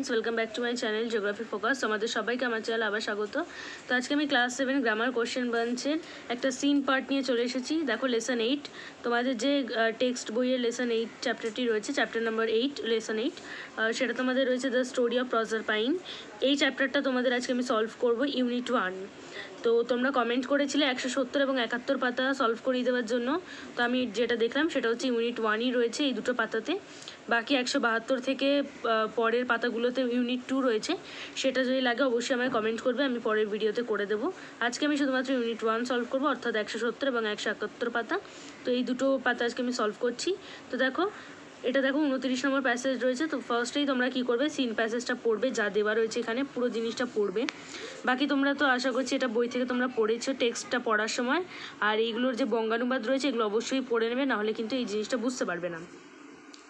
Students welcome back to my channel geography focus আমাদের সবাইকে আমার চ্যানেল আবার স্বাগত তো আজকে আমি ক্লাস সেভেন গ্রামার কোশ্চেন বাঞ্চের একটা সিন পার্ট নিয়ে চলে এসেছি দেখো লেসন এইট তোমাদের যে টেক্সট বইয়ের লেসন এইট চ্যাপ্টারটি রয়েছে chapter number eight lesson eight সেটা তোমাদের রয়েছে the story of Proserpine এই চ্যাপ্টারটা তোমাদের আজকে আমি সলভ করব ইউনিট ওয়ান তো তোমরা কমেন্ট করেছিলে একশো সত্তর এবং একাত্তর পাতা সলভ করিয়ে দেওয়ার জন্য তো আমি যেটা দেখলাম সেটা হচ্ছে ইউনিট ওয়ানই রয়েছে এই দুটো পাতাতে বাকি একশো বাহাত্তর থেকে পরের পাতাগুলোতে ইউনিট টু রয়েছে সেটা যদি লাগে অবশ্যই আমায় কমেন্ট করবে আমি পরের ভিডিওতে করে দেবো আজকে আমি শুধুমাত্র ইউনিট ওয়ান সলভ করবো অর্থাৎ একশো সত্তর এবং একশো একাত্তর পাতা তো এই দুটো পাতা আজকে আমি সলভ করছি তো দেখো এটা দেখো উনত্রিশ নম্বর প্যাসেজ রয়েছে তো ফার্স্টেই তোমরা কি করবে সিন প্যাসেজটা পড়বে যা দেওয়া রয়েছে এখানে পুরো জিনিসটা পড়বে বাকি তোমরা তো আশা করছি এটা বই থেকে তোমরা পড়েছো টেক্সটটা পড়ার সময় আর এইগুলোর যে বঙ্গানুবাদ রয়েছে এগুলো অবশ্যই পড়ে নেবে নাহলে কিন্তু এই জিনিসটা বুঝতে পারবে না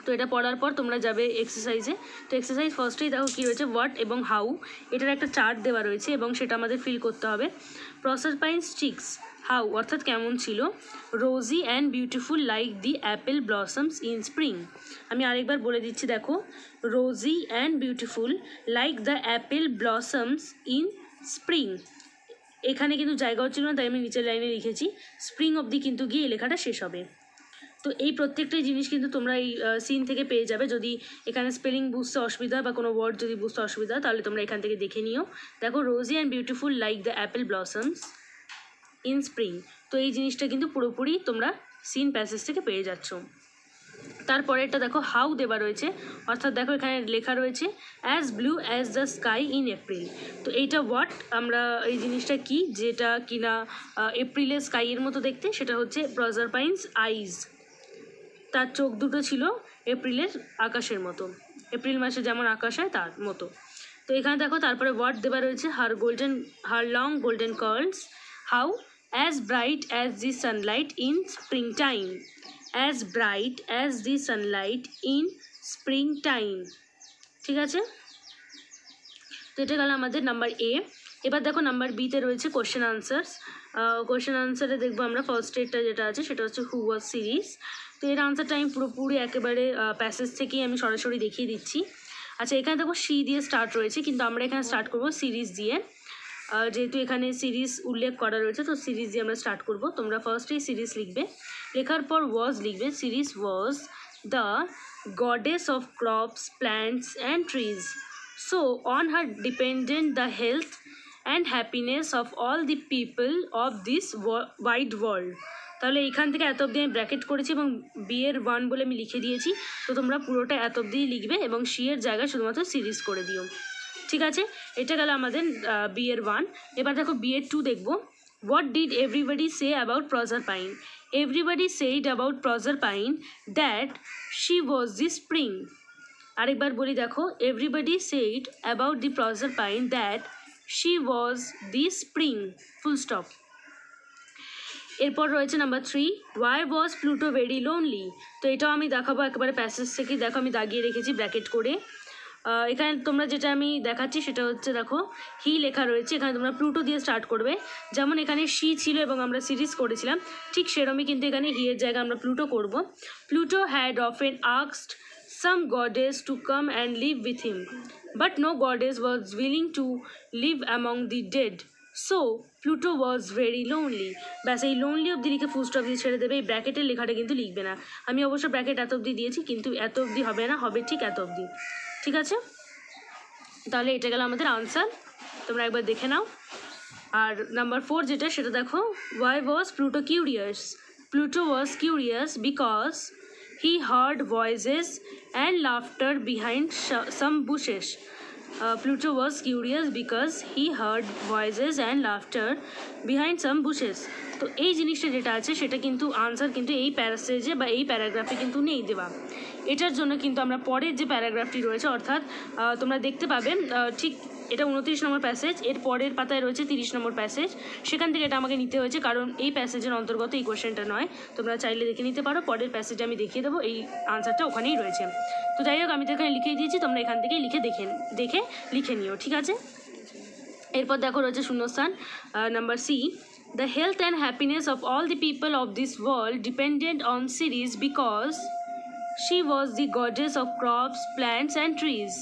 তো এটা পড়ার পর তোমরা যাবে এক্সারসাইজে তো এক্সারসাইজ ফার্স্টেই দেখো কী রয়েছে হোয়াট এবং হাউ এটার একটা চার্ট দেওয়া রয়েছে এবং সেটা আমাদের ফিল করতে হবে পাইন স্টিক্স হাউ অর্থাৎ কেমন ছিল rosy and beautiful like the apple blossoms in spring আমি আরেকবার বলে দিচ্ছি দেখো rosy and beautiful like the apple blossoms in spring এখানে কিন্তু জায়গা হচ্ছিল না তাই আমি নিচের লাইনে লিখেছি স্প্রিং অব্দি কিন্তু গিয়ে লেখাটা শেষ হবে তো এই প্রত্যেকটাই জিনিস কিন্তু তোমরা এই সিন থেকে পেয়ে যাবে যদি এখানে স্পেলিং বুঝতে অসুবিধা বা কোনো ওয়ার্ড যদি বুঝতে অসুবিধা তাহলে তোমরা এখান থেকে দেখে নিও দেখো rosy and beautiful like the apple blossoms in spring তো এই জিনিসটা কিন্তু পুরোপুরি তোমরা সিন প্যাসেজ থেকে পেয়ে যাচ্ছ তারপরে এটা দেখো হাউ দেওয়া রয়েছে অর্থাৎ দেখো এখানে লেখা রয়েছে as blue as the sky in April তো এইটা হোয়াট আমরা এই জিনিসটা কি যেটা কিনা এপ্রিলের স্কাইয়ের মতো দেখতে সেটা হচ্ছে ব্রজারপাইন্স আইজ তার চোখ দুটো ছিল এপ্রিলের আকাশের মতো এপ্রিল মাসে যেমন আকাশ হয় তার মতো তো এখানে দেখো তারপরে ওয়ার্ড দেওয়া রয়েছে her golden her long golden curls how as bright as the sunlight in spring time as bright as the sunlight in spring time ঠিক আছে তো এটা গেল আমাদের নাম্বার এ এবার দেখো নাম্বার বিতে রয়েছে কোশ্চেন আনসার্স কোশ্চেন আনসারে দেখবো আমরা ফার্স্ট এডটা যেটা আছে সেটা হচ্ছে হু ওয়াজ সিরিজ তো এর আনসারটা আমি পুরোপুরি একেবারে প্যাসেজ থেকেই আমি সরাসরি দেখিয়ে দিচ্ছি আচ্ছা এখানে দেখো সি দিয়ে স্টার্ট রয়েছে কিন্তু আমরা এখানে স্টার্ট করব সিরিজ দিয়ে যেহেতু এখানে সিরিজ উল্লেখ করা রয়েছে তো সিরিজ দিয়ে আমরা স্টার্ট করব তোমরা ফার্স্টেই সিরিজ লিখবে লেখার পর ওয়াজ লিখবে Ceres was the goddess of crops plants and trees So on her dependent the health and happiness of all the people of this wide world তাহলে এইখান থেকে এত অবধি আমি ব্র্যাকেট করেছি এবং বিয়ের ওয়ান বলে আমি লিখে দিয়েছি তো তোমরা পুরোটা এত অবধি লিখবে এবং শিয়ের জায়গায় শুধুমাত্র সিরিজ করে দিও ঠিক আছে এটা গেল আমাদের বিয়ের ওয়ান এবার দেখো বিয়ের টু দেখবো what did everybody say about Proserpine everybody said about Proserpine that she was the spring আরেকবার বলি দেখো everybody said about the pine that she was the spring full stop এরপর রয়েছে number three why was Pluto very lonely তো এটাও আমি দেখাবো একেবারে প্যাসেজ থেকে দেখো আমি দাগিয়ে রেখেছি ব্র্যাকেট করে এখানে তোমরা যেটা আমি দেখাচ্ছি সেটা হচ্ছে দেখো হি লেখা রয়েছে এখানে তোমরা প্লুটো দিয়ে স্টার্ট করবে যেমন এখানে সি ছিল এবং আমরা সিরিজ করেছিলাম ঠিক সেরমই কিন্তু এখানে হিয়ের জায়গায় আমরা প্লুটো করব প্লুটো হ্যাড অফ এন আক্সড some goddess to come and live with him. But no goddess was willing to live among the dead. So Pluto was very lonely ব্যাস এই লোনলি অবধি লিখে ফুল স্টপ দিয়ে ছেড়ে দেবে এই ব্র্যাকেটের লেখাটা কিন্তু লিখবে না আমি অবশ্য ব্র্যাকেট এত অবধি দিয়েছি কিন্তু এত অবধি হবে না হবে ঠিক এত অবধি ঠিক আছে তাহলে এটা গেল আমাদের আনসার তোমরা একবার দেখে নাও আর নাম্বার ফোর যেটা সেটা দেখো why was Pluto curious Pluto was curious because he heard voices and laughter behind sh- some bushes. Uh, Pluto was curious because he heard voices and laughter behind some bushes. তো এই জিনিসটা যেটা আছে সেটা কিন্তু আনসার কিন্তু এই প্যারাসেজে বা এই প্যারাগ্রাফে কিন্তু নেই দেওয়া এটার জন্য কিন্তু আমরা পরের যে প্যারাগ্রাফটি রয়েছে অর্থাৎ তোমরা দেখতে পাবে ঠিক এটা উনত্রিশ নম্বর প্যাসেজ এর পরের পাতায় রয়েছে তিরিশ নম্বর প্যাসেজ সেখান থেকে এটা আমাকে নিতে হয়েছে কারণ এই প্যাসেজের অন্তর্গত এই কোয়েশ্চেনটা নয় তোমরা চাইলে দেখে নিতে পারো পরের প্যাসেজে আমি দেখিয়ে দেবো এই আনসারটা ওখানেই রয়েছে তো যাই হোক আমি তো এখানে লিখে দিয়েছি তোমরা এখান থেকে লিখে দেখে দেখে লিখে নিও ঠিক আছে এরপর দেখো রয়েছে শূন্যস্থান number C the health and happiness of all the people of this world dependent on Ceres because she was the goddess of crops plants and trees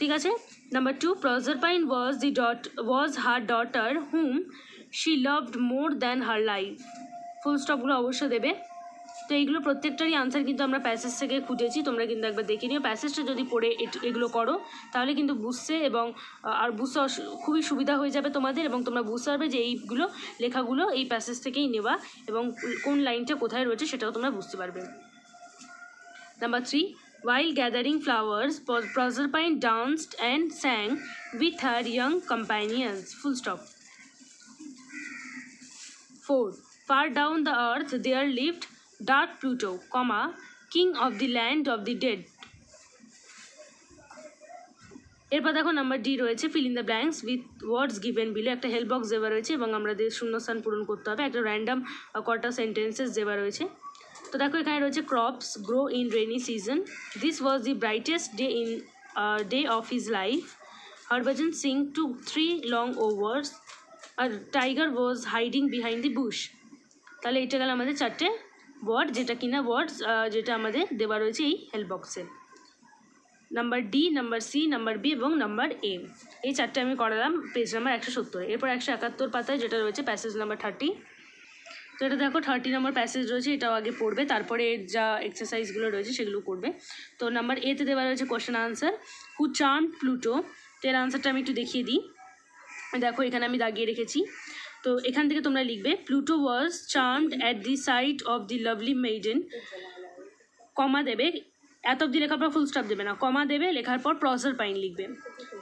ঠিক আছে number two Proserpine was the dot was her daughter whom she loved more than her life full স্টপগুলো অবশ্যই দেবে তো এইগুলো প্রত্যেকটারই answer কিন্তু আমরা passage থেকে খুঁজেছি তোমরা কিন্তু একবার দেখে নিও প্যাসেজটা যদি পড়ে এগুলো করো তাহলে কিন্তু বুঝতে এবং আর বুঝতে খুবই সুবিধা হয়ে যাবে তোমাদের এবং তোমরা বুঝতে পারবে যে এইগুলো লেখাগুলো এই প্যাসেজ থেকেই নেওয়া এবং কোন লাইনটা কোথায় রয়েছে সেটাও তোমরা বুঝতে পারবে number three While gathering flowers, Proserpine danced and sang with her young companions. Full stop. 4. Far down the earth there lived dark Pluto, comma, king of the land of the dead. এরপর দেখো number D রয়েছে fill in the blanks with words given below একটা help box দেওয়া রয়েছে এবং আমাদের শূন্যস্থান পূরণ করতে হবে একটা র্যান্ডাম কটা সেন্টেন্সেস দেওয়া রয়েছে তো দেখো এখানে রয়েছে crops grow in rainy season this was the brightest day in day of his life Harbhajan Singh two three long overs আর tiger was hiding behind the bush তাহলে এটা গেল আমাদের চারটে ওয়ার্ড যেটা কিনা ওয়ার্ডস uh, যেটা আমাদের দেওয়া রয়েছে এই হেল্প বক্সে number D number C number B এবং নাম্বার এ এই চারটে আমি করালাম পেজ নাম্বার একশো সত্তর এরপর একশো একাত্তর পাতায় যেটা রয়েছে প্যাসেজ নাম্বার থার্টি তো এটা দেখো থার্টি নম্বর প্যাসেজ রয়েছে এটাও আগে পড়বে তারপরে এর যা এক্সারসাইজগুলো রয়েছে সেগুলো করবে তো নাম্বার এতে দেওয়া রয়েছে কোয়েশ্চেন আনসার হু চান প্লুটো তো এর আনসারটা আমি একটু দেখিয়ে দিই দেখো এখানে আমি দাগিয়ে রেখেছি তো এখান থেকে তোমরা লিখবে Pluto was charmed at the sight of the lovely maiden comma দেবে এত অব্দি লেখার পর ফুল স্টপ দেবে না কমা দেবে লেখার পর প্রজার পাইন লিখবে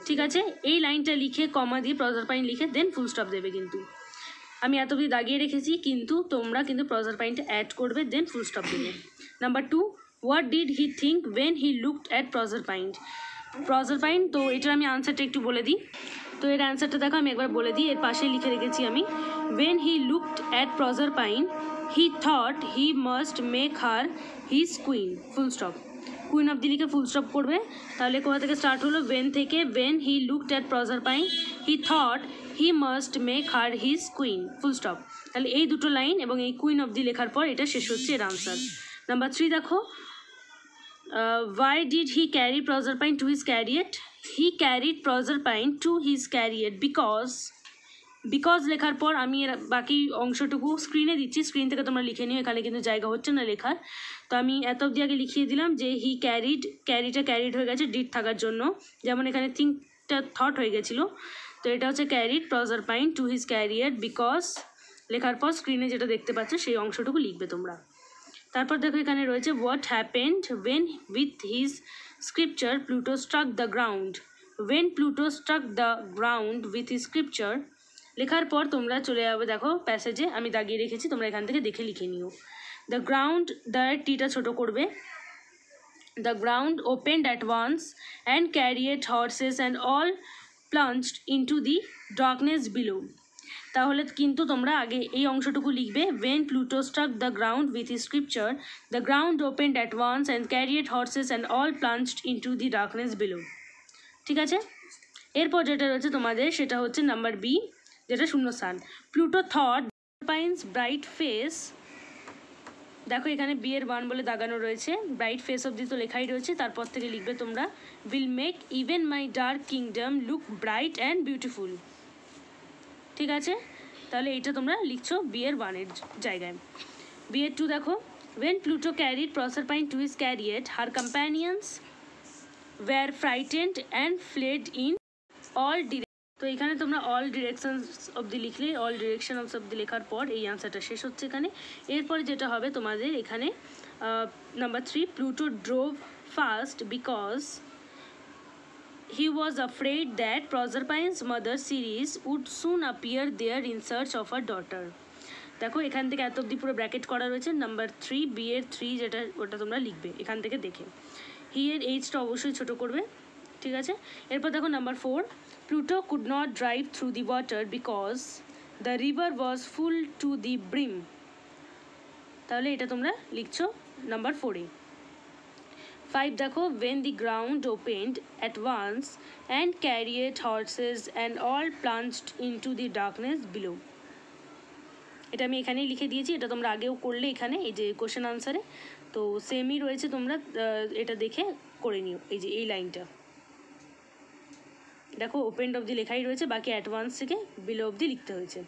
ঠিক আছে এই লাইনটা লিখে কমা দিয়ে প্রজার পাইন লিখে দেন ফুল স্টপ দেবে কিন্তু আমি এত কিছু দাগিয়ে রেখেছি কিন্তু তোমরা কিন্তু প্রজার পয়েন্টটা অ্যাড করবে দেন ফুল স্টপ দিলে number two what did he think when he looked at Proserpine Proserpine তো এটার আমি আনসারটা একটু বলে দিই তো এর অ্যান্সারটা দেখো আমি একবার বলে দিই এর পাশে লিখে রেখেছি আমি when he looked at Proserpine he thought he must make her his queen full stop queen of দিলিকে ফুল স্টপ করবে তাহলে কোথা থেকে স্টার্ট হলো ওয়েন থেকে when he that at pine he thought he must make her his queen full stop তাহলে এই দুটো লাইন এবং এই কুইন অফ দি লেখার পর এটা শেষ হচ্ছে এর আনসার নাম্বার থ্রি দেখো why did he carry Proserpine to his chariot he carried pine to his chariot because because লেখার পর আমি এর বাকি অংশটুকু স্ক্রিনে দিচ্ছি স্ক্রিন থেকে তোমরা লিখে নিও এখানে কিন্তু জায়গা হচ্ছে না লেখার তো আমি এত অবধি আগে লিখিয়ে দিলাম যে হি ক্যারিড ক্যারিটা ক্যারিড হয়ে গেছে ডিড থাকার জন্য যেমন এখানে থিঙ্কটা থট হয়ে গেছিলো তো এটা হচ্ছে carried Proserpine to his carrier because লেখার পর স্ক্রিনে যেটা দেখতে পাচ্ছ সেই অংশটুকু লিখবে তোমরা তারপর দেখো এখানে রয়েছে what happened when with his scripture Pluto struck the ground when Pluto struck the ground with his scripture লেখার পর তোমরা চলে যাবে দেখো প্যাসেজে আমি দাগিয়ে রেখেছি তোমরা এখান থেকে দেখে লিখে নিও দ্য গ্রাউন্ড দ্য টিটা ছোটো করবে the ground opened at and chariot horses and all all plunged into the darkness below তাহলে কিন্তু তোমরা আগে এই অংশটুকু লিখবে when Pluto struck the ground with his scripture the ground opened at once and chariot horses and all plunged into the darkness below ঠিক আছে এরপর যেটা রয়েছে তোমাদের সেটা হচ্ছে নাম্বার বি যেটা শূন্যস্থান Pluto thought pines bright face দেখো এখানে বিয়ের বান বলে দাগানো রয়েছে ব্রাইট ফেস দি তো লেখাই রয়েছে তারপর থেকে লিখবে তোমরা will make even my dark kingdom look bright and beautiful ঠিক আছে তাহলে এটা তোমরা লিখছো বিয়ের বানের জায়গায় বিয়ের টু দেখো Pluto Pluto Proserpine to his chariot, her companions were frightened and fled in all ডি তো এখানে তোমরা অল ডিরেকশানস অবধি লিখলে অল ডিরেকশানস অবধি লেখার পর এই অ্যান্সারটা শেষ হচ্ছে এখানে এরপরে যেটা হবে তোমাদের এখানে number three Pluto drove fast because he was afraid that Proserpine's mother Ceres would soon appear there in search of her daughter দেখো এখান থেকে এত অব্দি পুরো ব্র্যাকেট করা রয়েছে নাম্বার থ্রি বি এর থ্রি যেটা ওটা তোমরা লিখবে এখান থেকে দেখে হি এর অবশ্যই ছোটো করবে ঠিক আছে এরপর দেখো number four Pluto could not drive through the water because the river was full to the brim তাহলে এটা তোমরা লিখছো নাম্বার ফোরে ফাইভ দেখো when the ground opened at once and chariot horses and all plunged into the darkness below এটা আমি এখানেই লিখে দিয়েছি এটা তোমরা আগেও করলে এখানে এই যে কোশ্চেন আনসারে তো সেমই রয়েছে তোমরা এটা দেখে করে নিও এই যে এই লাইনটা দেখো ওপেন অবধি লেখাই রয়েছে বাকি অ্যাডভান্স থেকে বিলো অবধি লিখতে হয়েছে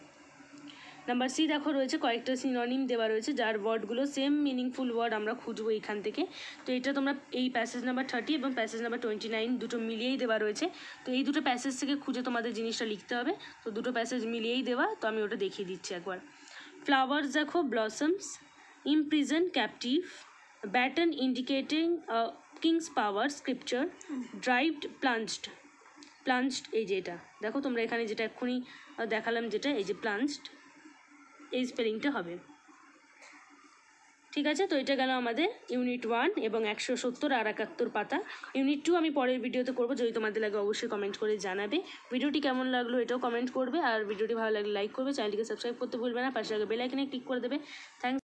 নাম্বার সি দেখো রয়েছে কয়েকটা সিনোনিম দেওয়া রয়েছে যার ওয়ার্ডগুলো সেম মিনিংফুল ওয়ার্ড আমরা খুঁজবো এখান থেকে তো এটা তোমরা এই প্যাসেজ নাম্বার থার্টি এবং প্যাসেজ নাম্বার টোয়েন্টি নাইন দুটো মিলিয়েই দেওয়া রয়েছে তো এই দুটো প্যাসেজ থেকে খুঁজে তোমাদের জিনিসটা লিখতে হবে তো দুটো প্যাসেজ মিলিয়েই দেওয়া তো আমি ওটা দেখিয়ে দিচ্ছি একবার ফ্লাওয়ার্স দেখো blossoms imprison captive baton indicating kings power scripture drived planted plunged এই যে এটা দেখো তোমরা এখানে যেটা এক্ষুনি দেখালাম যেটা এই যে প্লাঞ্চড এই স্পেলিংটা হবে ঠিক আছে তো এটা গেল আমাদের ইউনিট ওয়ান এবং একশো সত্তর আর একাত্তর পাতা ইউনিট টু আমি পরের ভিডিওতে করবো যদি তোমাদের লাগে অবশ্যই কমেন্ট করে জানাবে ভিডিওটি কেমন লাগলো এটাও কমেন্ট করবে আর ভিডিওটি ভালো লাগলে লাইক করবে চ্যানেলটিকে সাবস্ক্রাইব করতে ভুলবে না পাশে আগে বেলাইকনে ক্লিক করে দেবে থ্যাংক